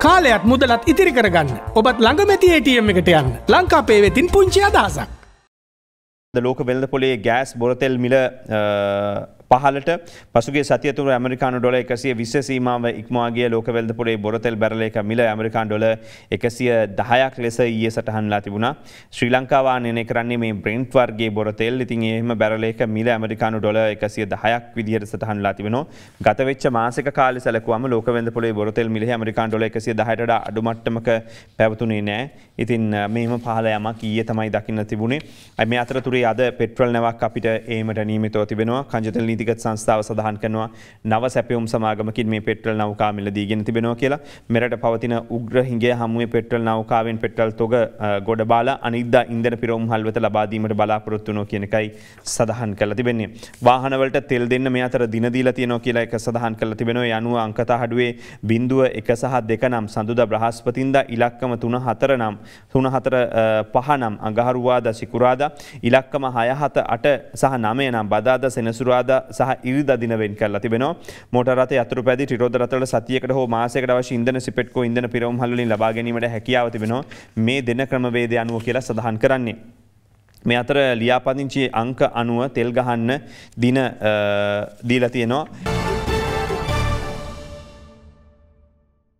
කාලයත් මුදලත් ඉතිරි කරගන්න ඔබත් ළඟමැති ATM එකට යන්න ලංකා පේවෙතින් පුංචි අදහසක්. ලෝක වෙල්ද පොලේ ගෑස් බොරතෙල් මිල පහලට පසුගේ සතියතුර ඇමරිකානු ඩොල එකසිය විශ සීමාව ඉක්මවාගේ ලෝකවැල්දපුරේ බොරතෙල් බැරල එක මිල ඇමරිකාන් ඩොල එකසිය දහයක් ලෙස ඒ සටහන්ලා තිබුණා ශ්‍රී ලංකාවා නය කරන්නේ මේ බ්‍රෙන්ට් වර්ගේ බොරතෙල් ඉතින් එහෙම බැරලේක මිල ඇමරිකානු ඩොල එකසිය දහයක් විදිහයට සටහන්ලා තිබෙනවා ගතවෙච්ච මාසක කාල සැලකුවම ලෝකවැදපොලේ බොරතෙල් මිල ඇමරිකාන් ඩොල එකසිය දහයට අඩුමට්ටමක පැවතුනේ නෑ ඉතින් මෙම පහල යමක් ඊය තමයි දකින්න තිබුණේ ඇම අතරතුරේ අද පෙට්‍රල් නවක් අපිට ඒමට නීමතව තිබෙනවා කංජතලනි නීතිගත් සංස්ථාව සඳහන් කනවා නව සැපයුම් සමාගමකින් මේ පෙටල් නෞකා මිලදී ගෙන තිබෙනවා කියලා මෙරට පවතින උග්‍ර හිගේ හමුවේ පෙටල් නෞකාවෙන් පෙටල් තොග ගොඩ බාලා අනිද්දා ඉන්දන පිරවුම් හල්වත ලබාදීමට බලාපොරොත්තු වෙනවා කියන එකයි සඳහන් කරලා තිබෙන්නේ. වාහනවලට තෙල් දෙන්න මේ අතර දින දීලා තියෙනවා කියලා එක සඳහන් කරලා තිබෙනවා. ඒ අනුව අංක තහඩුවේ 0.1 සහ 2 නම් සඳුදා බ්‍රහස්පතින්දා ඉලක්කම 3 4 නම් 3 4 5 නම් අඟහරුවාදා සිකුරාදා ඉලක්කම 6 7 8 සහ 9 නම් බදාදා සෙනසුරාදා සහ ඉරිද දින වෙන් කරලා තිබෙනවා මොටරත අතුර පැදි ටිරෝදරතල සතියකට හෝ මාසකට අවශ්‍ය ඉන්ධන සිපෙට්කෝ ඉන්ධන පිරවම් හල්ලින් ලබා ගැනීමට හැකියාව තිබෙනවා මේ දෙන ක්‍රමවේදය අනුව කියලා සඳහන් කරන්නේ. මේ අතර ලියාපදිංචි අංක අනුව තෙල් ගහන්න දින දීලා තියෙනවා.